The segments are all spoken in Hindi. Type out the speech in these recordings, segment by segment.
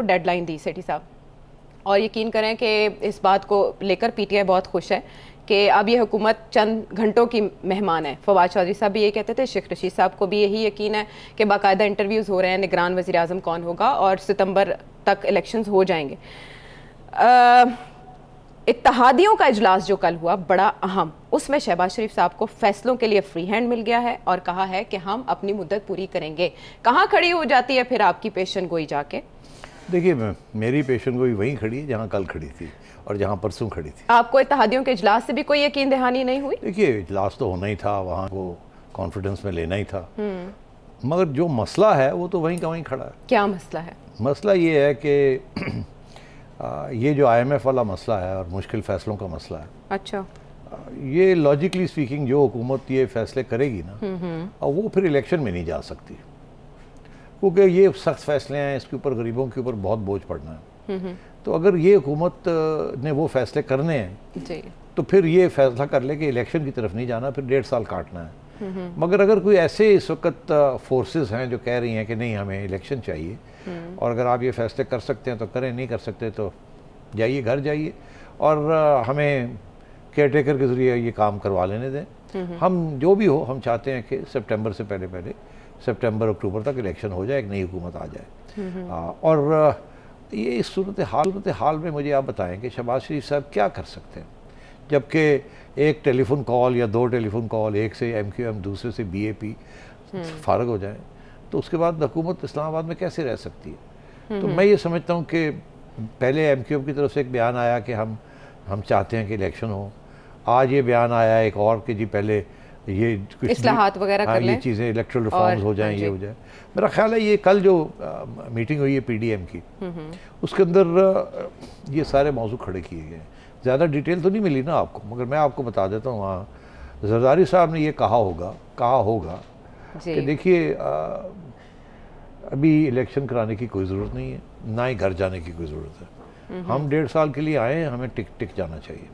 डेडलाइन दी सेठी साहब और यकीन करें कि इस बात को लेकर पीटीआई बहुत खुश है कि अब ये हुकूमत चंद घंटों की मेहमान है फवाद चौधरी साहब भी ये कहते थे शेख रशीद साहब को भी यही यकीन है कि बाकायदा इंटरव्यूज़ हो रहे हैं निगरान वजी अजम कौन होगा और सितंबर तक इलेक्शंस हो जाएंगे इतिहादियों का इजलास जो कल हुआ बड़ा अहम उसमें शहबाज शरीफ साहब को फैसलों के लिए फ्री हैंड मिल गया है और कहा है कि हम अपनी मुद्दत पूरी करेंगे कहाँ खड़ी हो जाती है फिर आपकी पेशन गोई जाके देखिए मेरी पेशन भी वहीं खड़ी है जहाँ कल खड़ी थी और जहाँ परसों खड़ी थी आपको इतिहादियों के इजलास से भी कोई यकीन दहानी नहीं हुई देखिए इजलास तो होना ही था वहाँ को कॉन्फिडेंस में लेना ही था हम्म। मगर जो मसला है वो तो वहीं का वहीं खड़ा है क्या मसला है मसला ये है कि ये जो आईएमएफ वाला मसला है और मुश्किल फैसलों का मसला है अच्छा ये लॉजिकली स्पीकिंग जो हुकूमत ये फैसले करेगी ना और हम्म, हम्म। वो फिर इलेक्शन में नहीं जा सकती क्योंकि ये सख्त फैसले हैं इसके ऊपर गरीबों के ऊपर बहुत बोझ पड़ना है हम्म, हम्म। तो अगर ये हुकूमत ने वो फैसले करने हैं तो फिर ये फैसला कर ले कि इलेक्शन की तरफ नहीं जाना फिर डेढ़ साल काटना है हम्म, मगर अगर कोई ऐसे इस वक्त फोर्सेस हैं जो कह रही हैं कि नहीं हमें इलेक्शन चाहिए और अगर आप ये फैसले कर सकते हैं तो करें नहीं कर सकते तो जाइए घर जाइए और हमें केयर टेकर के ज़रिए ये काम करवा लेने दें हम जो भी हो हम चाहते हैं कि सितंबर से पहले पहले सितंबर अक्टूबर तक इलेक्शन हो जाए एक नई हुकूमत आ जाए आ, हम्म, हम्म। हाँ, और ये इस सूरत हाल सूरत हाल में मुझे आप बताएं कि शहबाज शरीफ साहब क्या कर सकते हैं जबकि एक टेलीफोन कॉल या दो टेलीफोन कॉल एक से एम क्यू एम दूसरे से बी ए पी फारग हो जाए तो उसके बाद हुकूमत इस्लामाबाद में कैसे रह सकती है हम्म, तो मैं ये समझता हूँ कि पहले एम क्यू एम की तरफ से एक बयान आया कि हम हम चाहते हैं कि इलेक्शन हो आज ये बयान आया एक और कि जी पहले ये कुछ इस्लाहात वगैरह हाँ, कर ये चीज़ें इलेक्ट्रल रिफॉर्म्स हो जाएं हाँ ये हो जाए मेरा ख्याल है ये कल जो आ, मीटिंग हुई है पीडीएम की हम्म, हम्म। उसके अंदर ये सारे मौजू खड़े किए गए ज़्यादा डिटेल तो नहीं मिली ना आपको मगर मैं आपको बता देता हूँ हाँ जरदारी साहब ने ये कहा होगा कहा होगा कि देखिए अभी इलेक्शन कराने की कोई ज़रूरत नहीं है ना ही घर जाने की कोई ज़रूरत है हम्म, हम डेढ़ साल के लिए आए हैं हमें टिक टिक जाना चाहिए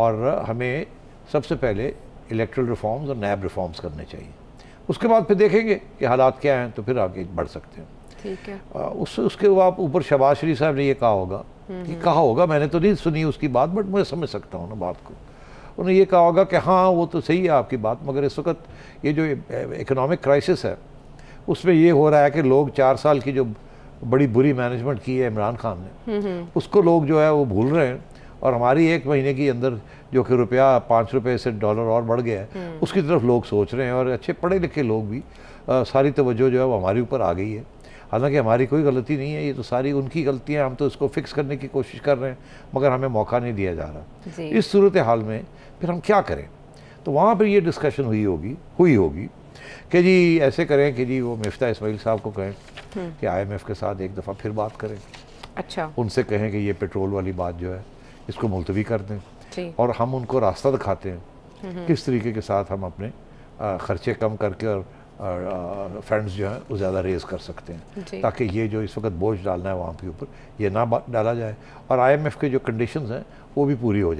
और हमें सबसे पहले इलेक्ट्रल रिफॉर्म्स और नैब रिफॉर्म्स करने चाहिए उसके बाद फिर देखेंगे कि हालात क्या हैं तो फिर आगे बढ़ सकते हैं ठीक है आ, उस उसके बाद ऊपर शबाज शरीफ साहब ने ये कहा होगा कि हम्म। कहा होगा मैंने तो नहीं सुनी उसकी बात बट मैं समझ सकता हूँ ना बात को उन्हें ये कहा होगा कि हाँ वो तो सही है आपकी बात मगर इस वक्त ये जो इकोनॉमिक क्राइसिस है उसमें ये हो रहा है कि लोग चार साल की जो बड़ी बुरी मैनेजमेंट की है इमरान खान ने हम्म, हम्म। उसको लोग जो है वो भूल रहे हैं और हमारी एक महीने के अंदर जो कि रुपया पाँच रुपये से डॉलर और बढ़ गया है हम्म। उसकी तरफ लोग सोच रहे हैं और अच्छे पढ़े लिखे लोग भी आ, सारी तवज्जो जो है वो हमारे ऊपर आ गई है हालांकि हमारी कोई गलती नहीं है ये तो सारी उनकी गलतियाँ हम तो इसको फिक्स करने की कोशिश कर रहे हैं मगर हमें मौका नहीं दिया जा रहा इस सूरत हाल में फिर हम क्या करें तो वहाँ पर ये डिस्कशन हुई होगी हुई होगी कि जी ऐसे करें कि जी वो मिफ्ता इसमाइल साहब को कहें हम्म। कि आईएमएफ के साथ एक दफ़ा फिर बात करें अच्छा उनसे कहें कि ये पेट्रोल वाली बात जो है इसको मुलतवी कर दें और हम उनको रास्ता दिखाते हैं हम्म, हम्म। किस तरीके के साथ हम अपने ख़र्चे कम करके और फंड्स जो हैं वो ज़्यादा रेज कर सकते हैं ताकि ये जो इस वक्त बोझ डालना है वहाँ के ऊपर ये ना डाला जाए और आईएमएफ के जो कंडीशंस हैं वो भी पूरी हो जाए